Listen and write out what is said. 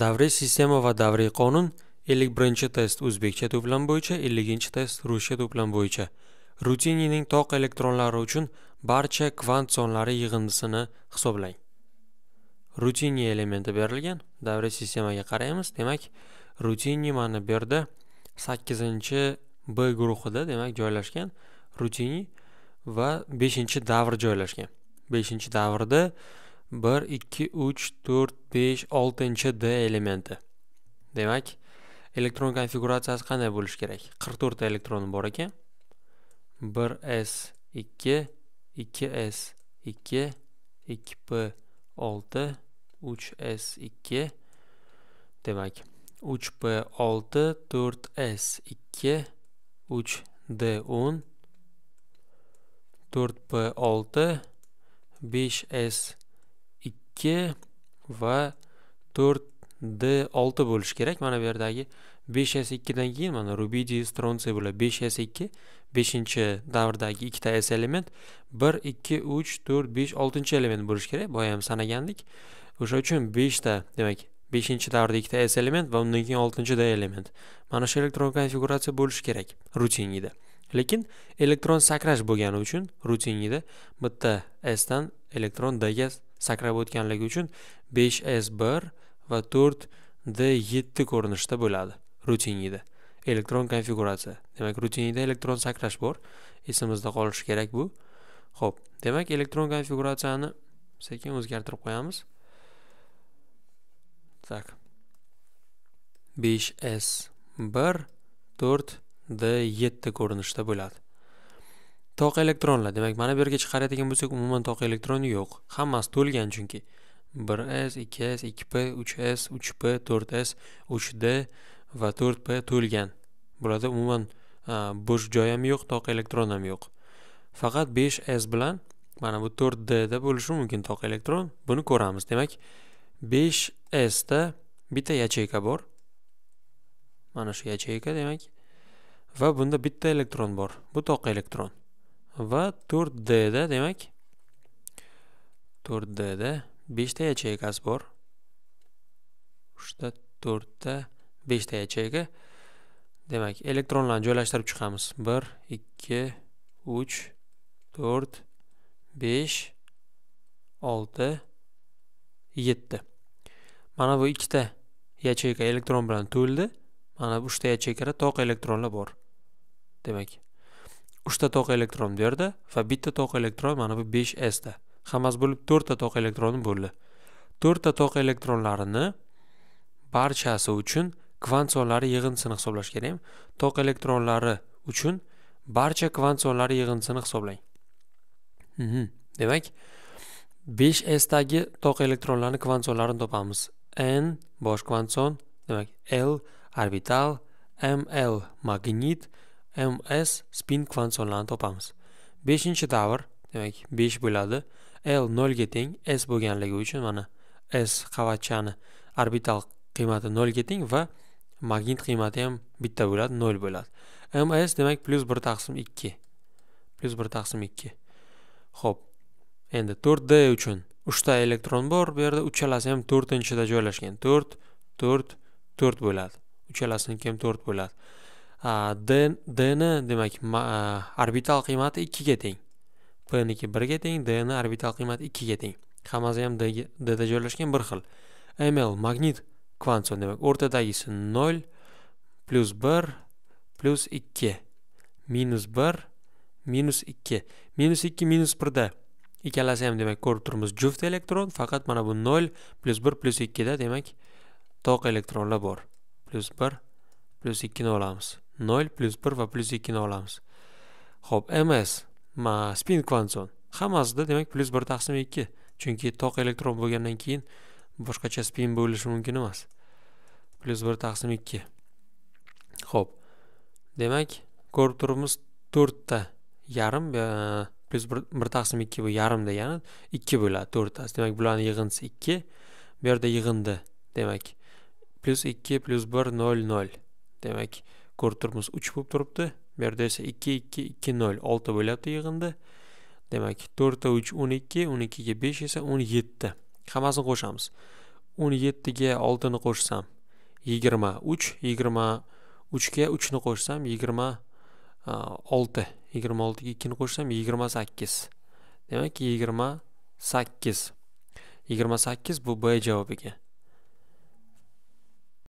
davriy sistema va davriy qonun 51 test o'zbekcha to'plam bo'yicha 50 test ruscha to'plam bo'yicha rutinining toq elektronlari uchun barcha kvant sonlari yig'indisini hisoblang rutini elementi berilgan davriy sistemaga qaraymiz demak rutini mana bu yerda 8 b guruhida demak joylashgan rutini va 5 davr joylashgan 5 davrda 1, 2, 3, 4, 5, 6 D elementi. Demak, elektron konfigurasiyasi qanday bo'lishi kerak? 44 ta elektron bor ekan. 1S2, 2S2, 2P6, 3S2. Demak, 3P6, 4S2, 3D10, 4P6, 5S2. 2 va 4 d 6 bo'lishi kerak mana bu yerdagi 5 s 2 dan keyin mana rubidiy stronsiy bular 5 s 2 5 davrdagi ikkita s element 1 2 3 4 5 6 element bo'lishi kerak boya ham sanagandik o'sha uchun 5 ta demak 5 davrda ikkita s element va undan keyin 6 d element mana shu elektron konfiguratsiya bo'lishi kerak rutingida lekin elektron sakrash bo'lgani uchun rutingida bitta s dan elektron dga sakrab o'tganligi uchun 5s1 va 4d7 ko'rinishda bo'ladi rutinida elektron konfiguratsiya demak rutinida elektron sakrash bor esimizda qolishi kerak bu Xo'p, demak elektron konfiguratsiyani sekin o'zgartirib qo'yamiz так 5s1 4d7 ko'rinishda bo'ladi toqa elektronlar demak mana bu yerga chiqaradigan bo'lsak umuman toqa elektroni yo'q hammasi to'lgan chunki 1s 2s 2p 3s 3p 4s 3d va 4p to'lgan bularda umuman e, bo'sh joy ham yo'q toqa elektron ham yo'q faqat 5s bilan mana bu 4d da bo'lishi mumkin toqa elektron buni ko'ramiz demak 5s da bitta yacheyka bor mana shu yacheyka demak va bunda bitta elektron bor bu toqa elektron va 4D da demak 4D da 5 ta yacheykasi bor 3 ta 4 ta 5 ta ячейка demak elektronlarni joylashtirib chiqamiz 1 2 3 4 5 6 7 mana bu ikkita yacheyka elektron bilan to'ldi mana bu uchta yacheykada toq elektronlar bor demak uchta toq elektron bu yerda va bitta toq elektron mana bu 5s da hammasi bo'lib to'rtta toq elektroni bo'ldi to'rtta toq elektronlarini barchasi uchun kvant sonlari yig'indisini hisoblash kerakmi? toq elektronlari uchun barcha kvant sonlari yig'indisini hisoblang mhm. demak 5s dagi toq elektronlarni kvant sonlarini topamiz n bosh kvant son demak l orbital ml magnit ms spin kvansionlarini topamiz 5 davr demak 5 bo'ladi l 0 ga teng s bo'lganligi uchun mana s qavatchani orbital qiymati 0 ga teng va magnit qiymati ham bitta bo'ladi 0 bo'ladi ms demak 1 2 1 2 Xo'p. endi 4d uchun 3 ta elektron bor bu yerda uchalasi ham 4 to'rtinchida joylashgan 4 4 4 bo'ladi uchalasini ham 4 bo'ladi dni demak e, orbital qiymati ikkiga teng pniki birga teng dni orbital qiymati ikkiga teng hammasi ham dda joylashgan bir xil ml magnit kvantson demak o'rtadagisi nol plyus bir plyus ikki minus bir minus ikki minus ikki minus birda ikkalasi ham demak ko'rib turibmiz juft elektron faqat mana bu nol plyus bir plyus ikkida demak toq elektronlar bor plyus bir plyus ikkini olamiz 0 plus 1 va plus 2 ni olamiz Xo'p, ms ma spin kvantson hammasida demak plus 1 taqsim 2 chunki to'q elektron bo'lgandan keyin boshqacha spin bo'lishi mumkin emas plus 1 taqsim 2 Xo'p. demak ko'rib turibmiz 4 ta yarim plus 1 taqsim 2 bu yarim ya'ni 2 bo'ladi 4 tasi demak bularni yig'indisi 2 bu yerda yig'indi demak plus 2 plus 1 0 0 demak ko'rib turibmiz uch bo'lib turibdi bu yerda esa ikki ikki ikki nol olti bo'lyapti yig'indi demak to'rtta uch o'n ikki o'n ikkiga besh esa o'n yetti hammasini qo'shamiz o'n yettiga oltini qo'shsam yigirma uch yigirma uchga uchni qo'shsam yigirma olti yigirma oltiga ikkini qo'shsam yigirma sakkiz demak yigirma sakkiz yigirma sakkiz bu b javobiga